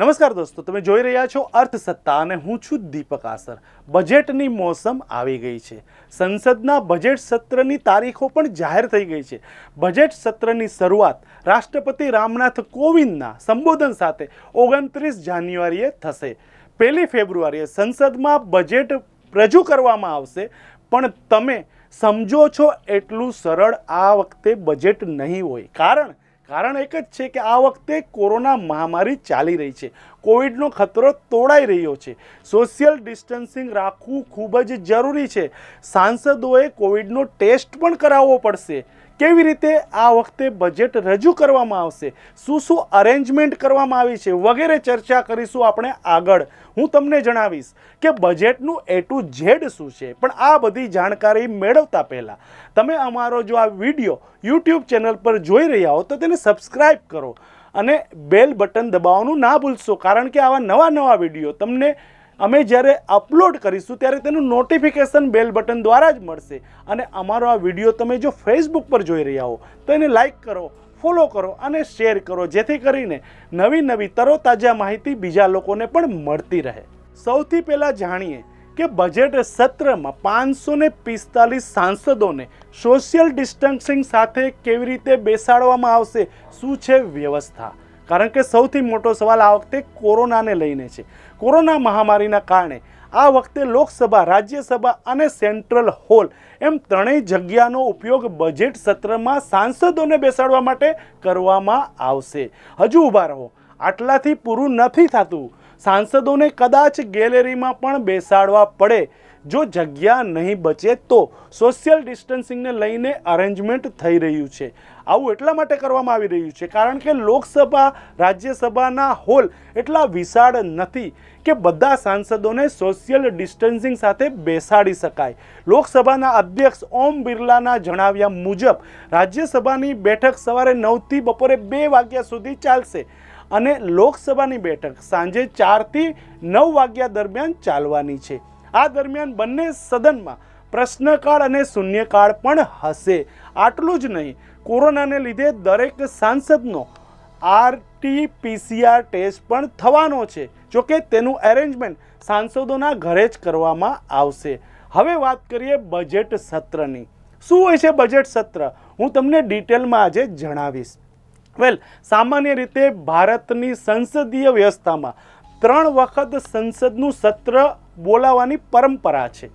નમસ્કાર દોસ્તો તમે જોઈ રહ્યા છો અર્થસત્તા અને હું છું દીપક આસર બજેટની મોસમ આવી ગઈ છે સંસદના બજેટ સત્રની તારીખો પણ જાહેર થઈ ગઈ છે બજેટ સત્રની શરૂઆત રાષ્ટ્રપતિ રામનાથ કોવિંદના સંબોધન સાથે ઓગણત્રીસ જાન્યુઆરીએ થશે પહેલી ફેબ્રુઆરીએ સંસદમાં બજેટ રજૂ કરવામાં આવશે પણ તમે સમજો છો એટલું સરળ આ વખતે બજેટ નહીં હોય કારણ કારણ એક જ છે કે આ વખતે કોરોના મહામારી ચાલી રહી છે કોવિડનો ખતરો તોડાઈ રહ્યો છે સોશિયલ ડિસ્ટન્સિંગ રાખવું ખૂબ જ જરૂરી છે સાંસદોએ કોવિડનો ટેસ્ટ પણ કરાવવો પડશે કેવી રીતે આ વખતે બજેટ રજૂ કરવામાં આવશે શું શું અરેન્જમેન્ટ કરવામાં આવી છે વગેરે ચર્ચા કરીશું આપણે આગળ હું તમને જણાવીશ કે બજેટનું એ ટુ ઝેડ શું છે પણ આ બધી જાણકારી મેળવતા પહેલાં તમે અમારો જો આ વિડીયો યુટ્યુબ ચેનલ પર જોઈ રહ્યા હો તો તેને સબસ્ક્રાઈબ કરો અને બેલ બટન દબાવવાનું ના ભૂલશો કારણ કે આવા નવા નવા વિડીયો તમને અમે જ્યારે અપલોડ કરીશું ત્યારે તેનું નોટિફિકેશન બેલ બટન દ્વારા જ મળશે અને અમારો આ વિડીયો તમે જો ફેસબુક પર જોઈ રહ્યા હો તો એને લાઇક કરો ફોલો કરો અને શેર કરો જેથી કરીને નવી નવી તરોતાજા માહિતી બીજા લોકોને પણ મળતી રહે સૌથી પહેલાં જાણીએ કે બજેટ સત્રમાં પાંચસો ને પિસ્તાલીસ સાંસદોને સોશિયલ ડિસ્ટન્સિંગ સાથે કેવી રીતે બેસાડવામાં આવશે શું છે વ્યવસ્થા કારણ કે સૌથી મોટો સવાલ આ વખતે કોરોનાને લઈને છે કોરોના મહામારીના કારણે આ વખતે લોકસભા રાજ્યસભા અને સેન્ટ્રલ હોલ એમ ત્રણેય જગ્યાનો ઉપયોગ બજેટ સત્રમાં સાંસદોને બેસાડવા માટે કરવામાં આવશે હજુ ઊભા રહો આટલાથી પૂરું નથી થતું સાંસદોને કદાચ ગેલેરીમાં પણ બેસાડવા પડે જો જગ્યા નહીં બચે તો સોશિયલ ડિસ્ટન્સિંગને લઈને અરેન્જમેન્ટ થઈ રહ્યું છે આવું એટલા માટે કરવામાં આવી રહ્યું છે કારણ કે લોકસભા રાજ્યસભાના હોલ એટલા વિશાળ નથી કે બધા સાંસદોને સોશિયલ ડિસ્ટન્સિંગ સાથે બેસાડી શકાય લોકસભાના અધ્યક્ષ ઓમ બિરલાના જણાવ્યા મુજબ રાજ્યસભાની બેઠક સવારે નવથી બપોરે બે વાગ્યા સુધી ચાલશે અને લોકસભાની બેઠક સાંજે ચારથી નવ વાગ્યા દરમિયાન ચાલવાની છે આ દરમિયાન બંને સદનમાં પ્રશ્નકાળ અને શૂન્યકાળ પણ હશે આટલું જ નહીં કોરોનાને લીધે દરેક સાંસદનો આરટી પીસીઆર ટેસ્ટ પણ થવાનો છે જોકે તેનું એરેન્જમેન્ટ સાંસદોના ઘરે જ કરવામાં આવશે હવે વાત કરીએ બજેટ સત્રની શું હોય છે બજેટ સત્ર હું તમને ડિટેલમાં આજે જણાવીશ વેલ સામાન્ય રીતે ભારતની સંસદીય વ્યવસ્થામાં ત્રણ વખત સંસદનું સત્ર બોલાવવાની પરંપરા છે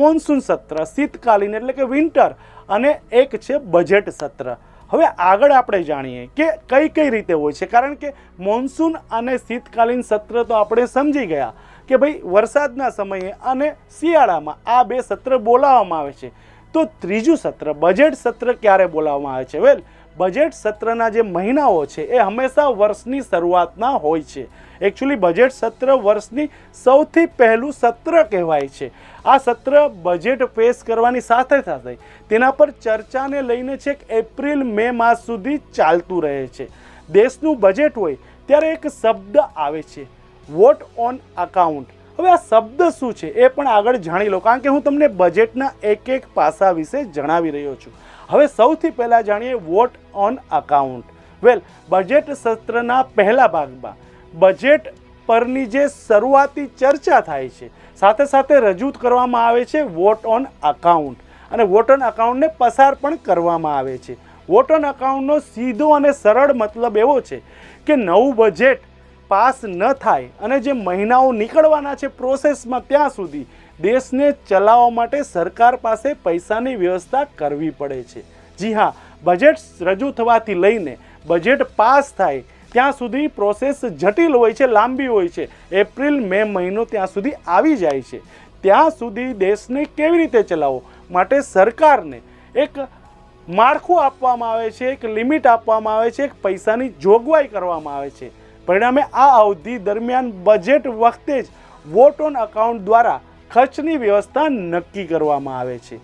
મોન્સૂન સત્ર શીતકાલીન એટલે કે વિન્ટર અને એક છે બજેટ સત્ર હવે આગળ આપણે જાણીએ કે કઈ કઈ રીતે હોય છે કારણ કે મોન્સૂન અને શીતકાલીન સત્ર તો આપણે સમજી ગયા કે ભાઈ વરસાદના સમયે અને શિયાળામાં આ બે સત્ર બોલાવવામાં આવે છે તો ત્રીજું સત્ર બજેટ સત્ર ક્યારે બોલાવવામાં આવે છે વેલ બજેટ સત્રના જે મહિનાઓ છે એ હંમેશા વર્ષની શરૂઆતના હોય છે એકચ્યુઅલી બજેટ સત્ર વર્ષની સૌથી પહેલું સત્ર કહેવાય છે આ સત્ર બજેટ પેશ કરવાની સાથે સાથે તેના પર ચર્ચાને લઈને છેક એપ્રિલ મે માસ સુધી ચાલતું રહે છે દેશનું બજેટ હોય ત્યારે એક શબ્દ આવે છે વોટ ઓન અકાઉન્ટ હવે આ શબ્દ શું છે એ પણ આગળ જાણી લો કારણ કે હું તમને બજેટના એક એક પાસા વિશે જણાવી રહ્યો છું હવે સૌથી પહેલાં જાણીએ vote on account well budget સત્રના પહેલા ભાગમાં બજેટ પરની જે શરૂઆતી ચર્ચા થાય છે સાથે સાથે રજૂ કરવામાં આવે છે વોટ ઓન અકાઉન્ટ અને વોટ ઓન અકાઉન્ટને પસાર પણ કરવામાં આવે છે વોટ ઓન અકાઉન્ટનો સીધો અને સરળ મતલબ એવો છે કે નવું બજેટ પાસ ન થાય અને જે મહિનાઓ નીકળવાના છે પ્રોસેસમાં ત્યાં સુધી દેશને ચલાવવા માટે સરકાર પાસે પૈસાની વ્યવસ્થા કરવી પડે છે જી હા બજેટ રજૂ થવાથી લઈને બજેટ પાસ થાય ત્યાં સુધી પ્રોસેસ જટિલ હોય છે લાંબી હોય છે એપ્રિલ મે મહિનો ત્યાં સુધી આવી જાય છે ત્યાં સુધી દેશને કેવી રીતે ચલાવવો માટે સરકારને એક માળખું આપવામાં આવે છે એક લિમિટ આપવામાં આવે છે એક પૈસાની જોગવાઈ કરવામાં આવે છે પરિણામે આ અવધિ દરમિયાન બજેટ વખતે જ વોટ ઓન અકાઉન્ટ દ્વારા ખર્ચની વ્યવસ્થા નક્કી કરવામાં આવે છે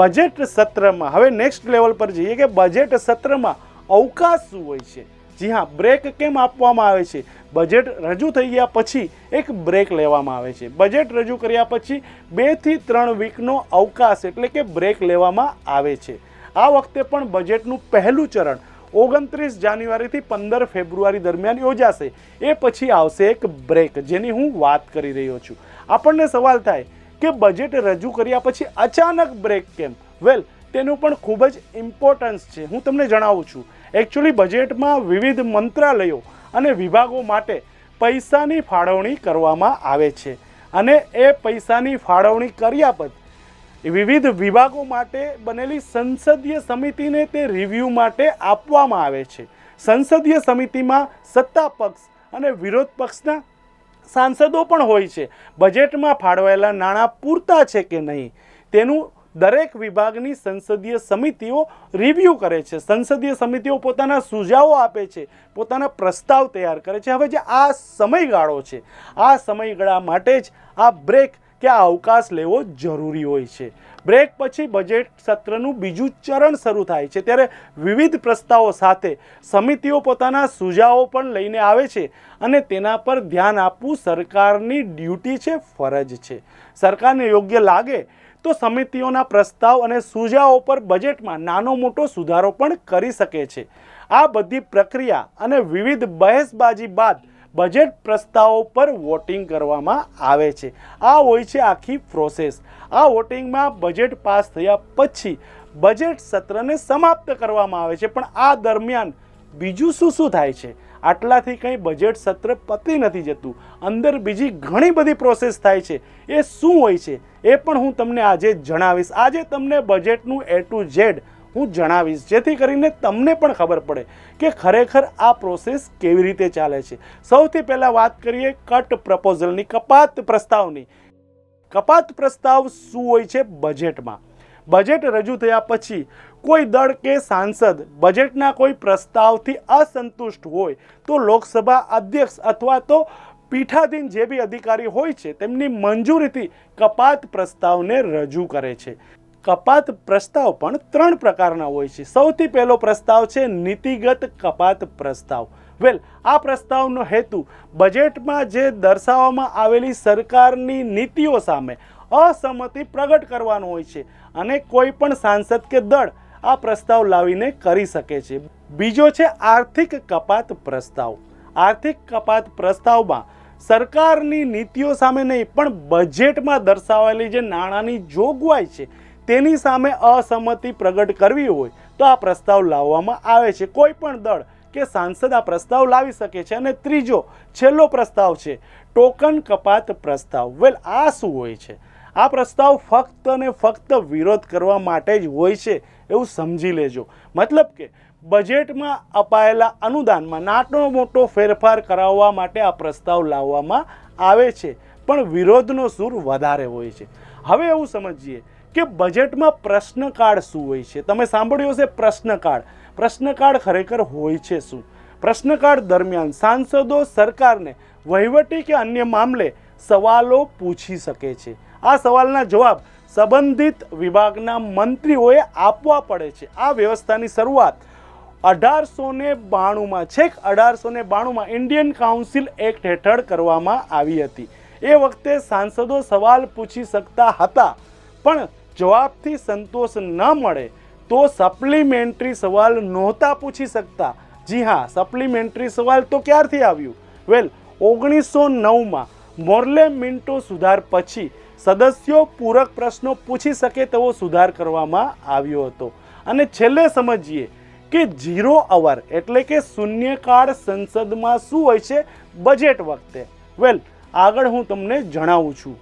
બજેટ સત્રમાં હવે નેક્સ્ટ લેવલ પર જઈએ કે બજેટ સત્રમાં અવકાશ શું હોય છે જી હા બ્રેક કેમ આપવામાં આવે છે બજેટ રજૂ થઈ ગયા પછી એક બ્રેક લેવામાં આવે છે બજેટ રજૂ કર્યા પછી બેથી ત્રણ વીકનો અવકાશ એટલે કે બ્રેક લેવામાં આવે છે આ વખતે પણ બજેટનું પહેલું ચરણ ઓગણત્રીસ જાન્યુઆરીથી પંદર ફેબ્રુઆરી દરમિયાન યોજાશે એ પછી આવશે એક બ્રેક જેની હું વાત કરી રહ્યો છું આપણને સવાલ થાય કે બજેટ રજૂ કર્યા પછી અચાનક બ્રેક કેમ વેલ તેનું પણ ખૂબ જ ઇમ્પોર્ટન્સ છે હું તમને જણાવું છું એકચ્યુઅલી બજેટમાં વિવિધ મંત્રાલયો અને વિભાગો માટે પૈસાની ફાળવણી કરવામાં આવે છે અને એ પૈસાની ફાળવણી કર્યા પછી વિવિધ વિભાગો માટે બનેલી સંસદીય સમિતિને તે રિવ્યૂ માટે આપવામાં આવે છે સંસદીય સમિતિમાં સત્તા પક્ષ અને વિરોધ પક્ષના સાંસદો પણ હોય છે બજેટમાં ફાળવાયેલા નાણાં પૂરતા છે કે નહીં તેનું દરેક વિભાગની સંસદીય સમિતિઓ રિવ્યૂ કરે છે સંસદીય સમિતિઓ પોતાના સુઝાવો આપે છે પોતાના પ્રસ્તાવ તૈયાર કરે છે હવે જે આ સમયગાળો છે આ સમયગાળા માટે જ આ બ્રેક કે અવકાશ લેવો જરૂરી હોય છે બ્રેક પછી બજેટ સત્રનું બીજું ચરણ શરૂ થાય છે ત્યારે વિવિધ પ્રસ્તાવો સાથે સમિતિઓ પોતાના સુઝાવો પણ લઈને આવે છે અને તેના પર ધ્યાન આપવું સરકારની ડ્યુટી છે ફરજ છે સરકારને યોગ્ય લાગે તો સમિતિઓના પ્રસ્તાવ અને સુઝાવો પર બજેટમાં નાનો મોટો સુધારો પણ કરી શકે છે આ બધી પ્રક્રિયા અને વિવિધ બહેસબાજી બાદ બજેટ પ્રસ્તાવો પર વોટિંગ કરવામાં આવે છે આ હોય છે આખી પ્રોસેસ આ વોટિંગમાં બજેટ પાસ થયા પછી બજેટ સત્રને સમાપ્ત કરવામાં આવે છે પણ આ દરમિયાન બીજું શું શું થાય છે આટલાથી કંઈ બજેટ સત્ર પતી નથી જતું અંદર બીજી ઘણી બધી પ્રોસેસ થાય છે એ શું હોય છે એ પણ હું તમને આજે જણાવીશ આજે તમને બજેટનું એ ટુ ઝેડ હું જણાવીશ જેથી કરીને તમને પણ ખબર પડે કે ખરેખર આ પ્રોસેસ કેવી રીતે ચાલે છે સૌથી પહેલાં વાત કરીએ કટ પ્રપોઝલની કપાત પ્રસ્તાવની કપાત પ્રસ્તાવ શું હોય છે બજેટમાં બજેટ રજૂ થયા પછી કોઈ દળ કે સાંસદ બજેટના કોઈ પ્રસ્તાવથી અસંતુષ્ટ હોય તો લોકસભા અધ્યક્ષ અથવા તો પીઠાધીન જે બી અધિકારી હોય છે તેમની મંજૂરીથી કપાત પ્રસ્તાવને રજૂ કરે છે કપાત પ્રસ્તાવ પણ ત્રણ પ્રકારના હોય છે સૌથી પહેલો પ્રસ્તાવ છે નીતિગત કપાત પ્રસ્તાવ વેલ આ પ્રસ્તાવનો હેતુ બજેટમાં જે દર્શાવવામાં આવેલી સરકારની નીતિઓ સામે અસંમતિ પ્રગટ કરવાનો હોય છે અને કોઈ પણ સાંસદ કે દળ આ પ્રસ્તાવ લાવીને કરી શકે છે બીજો છે આર્થિક કપાત પ્રસ્તાવ આર્થિક કપાત પ્રસ્તાવમાં સરકારની નીતિઓ સામે નહીં પણ બજેટમાં દર્શાવેલી જે નાણાંની જોગવાઈ છે તેની સામે અસંમતિ પ્રગટ કરવી હોય તો આ પ્રસ્તાવ લાવવામાં આવે છે કોઈ પણ દળ કે સાંસદ આ પ્રસ્તાવ લાવી શકે છે અને ત્રીજો છેલ્લો પ્રસ્તાવ છે ટોકન કપાત પ્રસ્તાવ વેલ આ શું હોય છે આ પ્રસ્તાવ ફક્ત ને ફક્ત વિરોધ કરવા માટે જ હોય છે એવું સમજી લેજો મતલબ કે બજેટમાં અપાયેલા અનુદાનમાં નાટો મોટો ફેરફાર કરાવવા માટે આ પ્રસ્તાવ લાવવામાં આવે છે પણ વિરોધનો સૂર વધારે હોય છે હવે એવું સમજીએ કે બજેટમાં પ્રશ્નકાળ શું હોય છે તમે સાંભળ્યું હશે પ્રશ્નકાળ પ્રશ્નકાળ ખરેખર હોય છે શું પ્રશ્નકાળ દરમિયાન સાંસદો સરકારને વહીવટી કે અન્ય મામલે સવાલો પૂછી શકે છે આ સવાલના જવાબ સંબંધિત વિભાગના મંત્રીઓએ આપવા પડે છે આ વ્યવસ્થાની શરૂઆત અઢારસો ને બાણુંમાં છેક અઢારસો ને બાણુંમાં ઇન્ડિયન કાઉન્સિલ એક્ટ હેઠળ કરવામાં આવી હતી એ વખતે સાંસદો સવાલ પૂછી શકતા હતા પણ જવાબથી સંતોષ ન મળે તો સપ્લિમેન્ટરી સવાલ નહોતા પૂછી શકતા જી હા સપ્લિમેન્ટરી સવાલ તો ક્યારથી આવ્યું વેલ ઓગણીસો નવમાં મોરલે મિન્ટો સુધાર પછી સદસ્યો પૂરક પ્રશ્નો પૂછી શકે તેવો સુધાર કરવામાં આવ્યો હતો અને છેલ્લે સમજીએ કે ઝીરો અવર એટલે કે શૂન્યકાળ સંસદમાં શું હોય છે બજેટ વખતે વેલ આગળ હું તમને જણાવું છું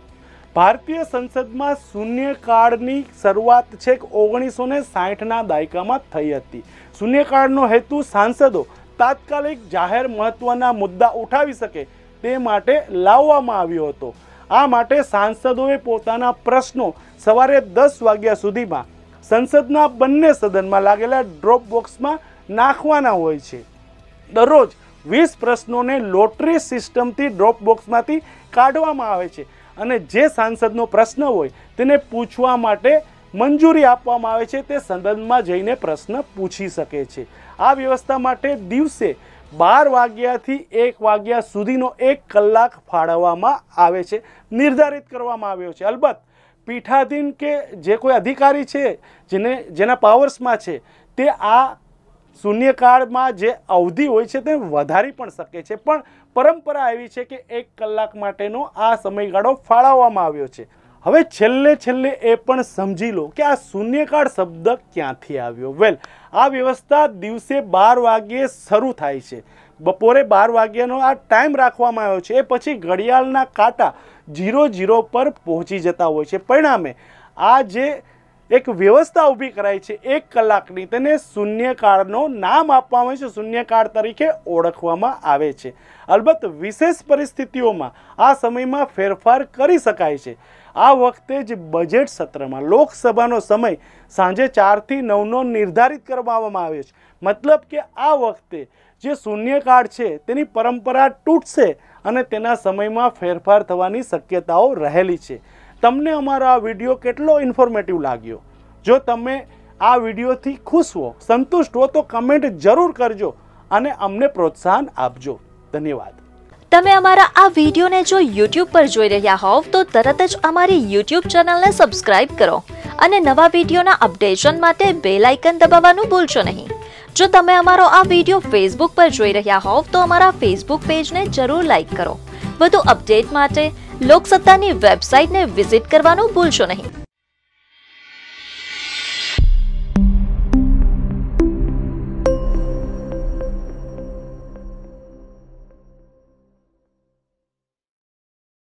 ભારતીય સંસદમાં શૂન્યકાળની શરૂઆત છેક ઓગણીસો ને સાહીઠના દાયકામાં થઈ હતી શૂન્યકાળનો હેતુ સાંસદો તાત્કાલિક જાહેર મહત્ત્વના મુદ્દા ઉઠાવી શકે તે માટે લાવવામાં આવ્યો હતો આ માટે સાંસદોએ પોતાના પ્રશ્નો સવારે દસ વાગ્યા સુધીમાં સંસદના બંને સદનમાં લાગેલા ડ્રોપ બોક્સમાં નાખવાના હોય છે દરરોજ વીસ પ્રશ્નોને લોટરી સિસ્ટમથી ડ્રોપ બોક્સમાંથી કાઢવામાં આવે છે અને જે સાંસદનો પ્રશ્ન હોય તેને પૂછવા માટે મંજૂરી આપવામાં આવે છે તે સદનમાં જઈને પ્રશ્ન પૂછી શકે છે આ વ્યવસ્થા માટે દિવસે બાર વાગ્યાથી એક વાગ્યા સુધીનો એક કલાક ફાળવવામાં આવે છે નિર્ધારિત કરવામાં આવ્યો છે અલબત્ત પીઠાધીન કે જે કોઈ અધિકારી છે જેને જેના પાવર્સમાં છે તે આ શૂન્યકાળમાં જે અવધિ હોય છે તે વધારી પણ શકે છે પણ પરંપરા આવી છે કે એક કલાક માટેનો આ સમયગાળો ફાળવવામાં આવ્યો છે હવે છેલ્લે છેલ્લે એ પણ સમજી લો કે આ શૂન્યકાળ શબ્દ ક્યાંથી આવ્યો વેલ આ વ્યવસ્થા દિવસે બાર વાગ્યે શરૂ થાય છે બપોરે બાર વાગ્યાનો આ ટાઈમ રાખવામાં આવ્યો છે એ પછી ઘડિયાળના કાંટા જીરો જીરો પર પહોંચી જતા હોય છે પરિણામે આ જે એક વ્યવસ્થા ઊભી કરાઈ છે એક કલાકની તેને શૂન્યકાળનો નામ આપવામાં આવે છે શૂન્યકાળ તરીકે ઓળખવામાં આવે છે અલબત્ત વિશેષ પરિસ્થિતિઓમાં આ સમયમાં ફેરફાર કરી શકાય છે આ વખતે જ બજેટ સત્રમાં લોકસભાનો સમય સાંજે ચારથી નવનો નિર્ધારિત કરવામાં આવ્યો છે મતલબ કે આ વખતે જે શૂન્યકાળ છે તેની પરંપરા તૂટશે અને તેના સમયમાં ફેરફાર થવાની શક્યતાઓ રહેલી છે તમને અમારો આ વિડીયો કેટલો ઇન્ફોર્મેટિવ લાગ્યો જો તમે આ વિડીયોથી ખુશ હો સંતુષ્ટ હો તો કમેન્ટ જરૂર કરજો અને અમને પ્રોત્સાહન આપજો ધન્યવાદ તમે અમારા આ વિડીયોને જો યુટ્યુબ પર જોઈ રહ્યા હોવ તો તરત જ અમારી યુટ્યુબ ચેનલને સબસ્ક્રાઇબ કરો અને નવા વિડીયોના અપડેશન માટે બેલ આઇકન દબાવવાનું ભૂલશો નહીં જો તમે અમારો આ વિડીયો ફેસબુક પર જોઈ રહ્યા હોવ તો અમારા ફેસબુક પેજને જરૂર લાઇક કરો વધુ અપડેટ માટે લોકસત્તાની વેબસાઇટને વિઝિટ કરવાનું ભૂલશો નહીં